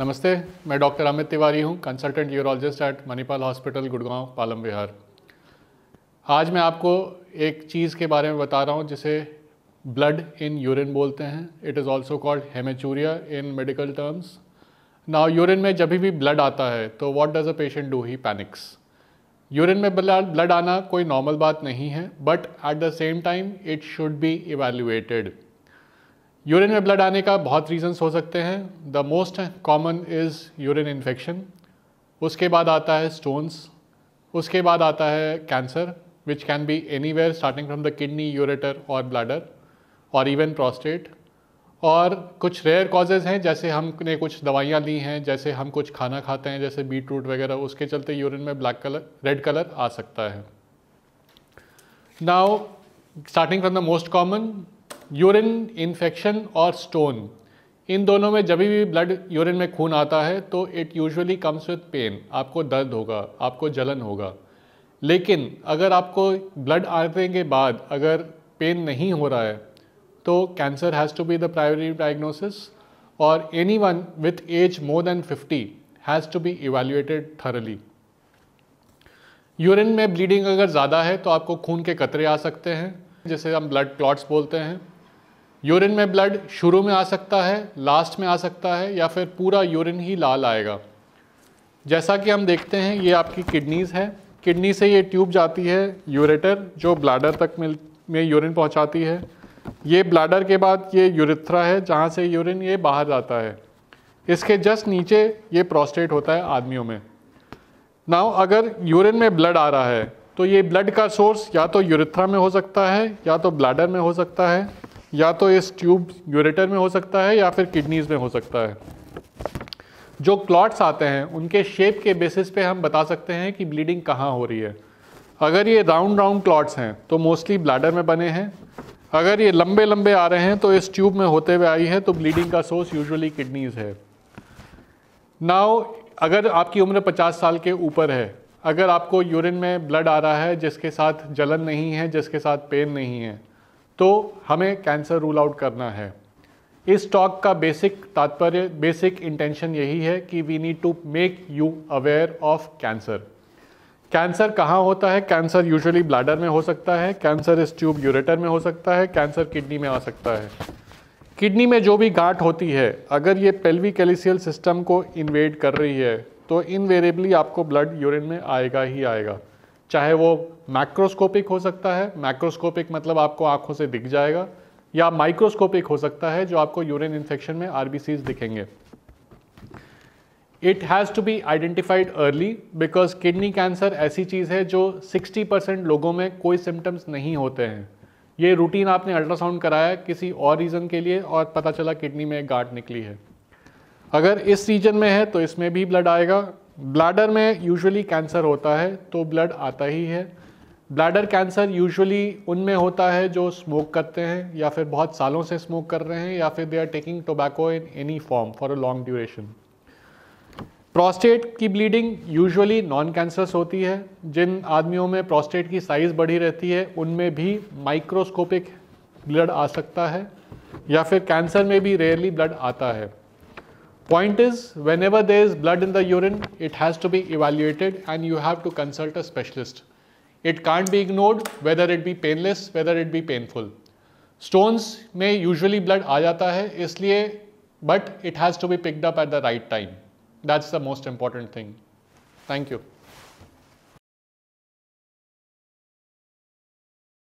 नमस्ते मैं डॉक्टर अमित तिवारी हूं consultant urologist at Manipal hospital Gurgaon Palam Vihar आज मैं आपको एक चीज़ के बारे में बता रहा हूं जिसे ब्लड इन यूरिन बोलते हैं it is also called haematuria in medical terms now urine में जब भी ब्लड आता है तो what does a patient do he panics urine में ब्लड ब्लड आना कोई नॉर्मल बात नहीं है but at the same time it should be evaluated urine में ब्लड आने का बहुत रीजंस हो सकते हैं the most common is urine infection उसके बाद आता है स्टोन्स उसके बाद आता है cancer which can be any where starting from the kidney ureter और ब्लडर और इवन प्रोस्टेट और कुछ रेयर कॉजेज़ हैं जैसे हमने कुछ दवाइयाँ ली हैं जैसे हम कुछ खाना खाते हैं जैसे बीट रूट वगैरह उसके चलते यूरिन में ब्लैक कलर रेड कलर आ सकता है now starting from the most common urine infection और स्टोन इन दोनों में जब भी ब्लड यूरिन में खून आता है तो it usually comes with pain आपको दर्द होगा आपको जलन होगा लेकिन अगर आपको ब्लड आने के बाद अगर पेन नहीं हो रहा है तो cancer has to be the primary diagnosis और any one with age more than fifty has to be evaluated thoroughly urine में ब्लीडिंग अगर ज़्यादा है तो आपको खून के कतरे आ सकते हैं जैसे हम ब्लड क्लॉट्स बोलते हैं यूरिन में ब्लड शुरू में आ सकता है लास्ट में आ सकता है या फिर पूरा यूरिन ही लाल आएगा जैसा कि हम देखते हैं ये आपकी किडनीज़ है किडनी से ये ट्यूब जाती है यूरेटर जो ब्लाडर तक मिल में यूरिन पहुंचाती है ये ब्लाडर के बाद ये यूरिथ्रा है जहाँ से यूरिन ये बाहर जाता है इसके जस्ट नीचे ये प्रोस्टेट होता है आदमियों में नाउ अगर यूरिन में ब्लड आ रहा है तो ये ब्लड का सोर्स या तो यूरिथ्रा में हो सकता है या तो ब्लाडर में हो सकता है या तो इस ट्यूब यूरेटर में हो सकता है या फिर किडनीज में हो सकता है जो क्लॉट्स आते हैं उनके शेप के बेसिस पे हम बता सकते हैं कि ब्लीडिंग कहाँ हो रही है अगर ये राउंड राउंड क्लॉट्स हैं तो मोस्टली ब्लैडर में बने हैं अगर ये लंबे लंबे आ रहे हैं तो इस ट्यूब में होते हुए आई है तो ब्लीडिंग का सोर्स यूजुअली किडनीज है नाउ अगर आपकी उम्र 50 साल के ऊपर है अगर आपको यूरिन में ब्लड आ रहा है जिसके साथ जलन नहीं है जिसके साथ पेन नहीं है तो हमें कैंसर रूल आउट करना है इस टॉक का बेसिक तात्पर्य बेसिक इंटेंशन यही है कि we need to make you aware of cancer cancer कहाँ होता है कैंसर यूजुअली ब्लैडर में हो सकता है कैंसर इस ट्यूब यूरेटर में हो सकता है कैंसर किडनी में आ सकता है किडनी में जो भी गांठ होती है अगर ये पेल्वी कैलिसियल सिस्टम को इन्वेड कर रही है तो इनवेरेबली आपको ब्लड यूरिन में आएगा ही आएगा चाहे वो मैक्रोस्कोपिक हो सकता है मैक्रोस्कोपिक मतलब आपको आंखों से दिख जाएगा या माइक्रोस्कोपिक हो सकता है जो आपको यूरिन इन्फेक्शन में आरबीसी दिखेंगे it has to be identified early because kidney cancer ऐसी चीज़ है जो 60 परसेंट लोगों में कोई सिम्टम्स नहीं होते हैं ये रूटीन आपने अल्ट्रासाउंड कराया किसी और रीज़न के लिए और पता चला किडनी में गाठ निकली है अगर इस रीजन में है तो इसमें भी ब्लड आएगा ब्लैडर में यूजुअली कैंसर होता है तो ब्लड आता ही है ब्लैडर कैंसर यूजुअली उनमें होता है जो स्मोक करते हैं या फिर बहुत सालों से स्मोक कर रहे हैं या फिर they are taking tobacco in any form for a long duration prostate की ब्लीडिंग यूजुअली नॉन कैंसरस होती है जिन आदमियों में प्रोस्टेट की साइज़ बढ़ी रहती है उनमें भी माइक्रोस्कोपिक ब्लड आ सकता है या फिर कैंसर में भी रेयरली ब्लड आता है Point is, whenever there is blood in the urine, it has to be evaluated and you have to consult a specialist. It can't be ignored, whether it be painless, whether it be painful. Stones may usually blood आ जाता है इसलिए but it has to be picked up at the right time. That's the most important thing. Thank you.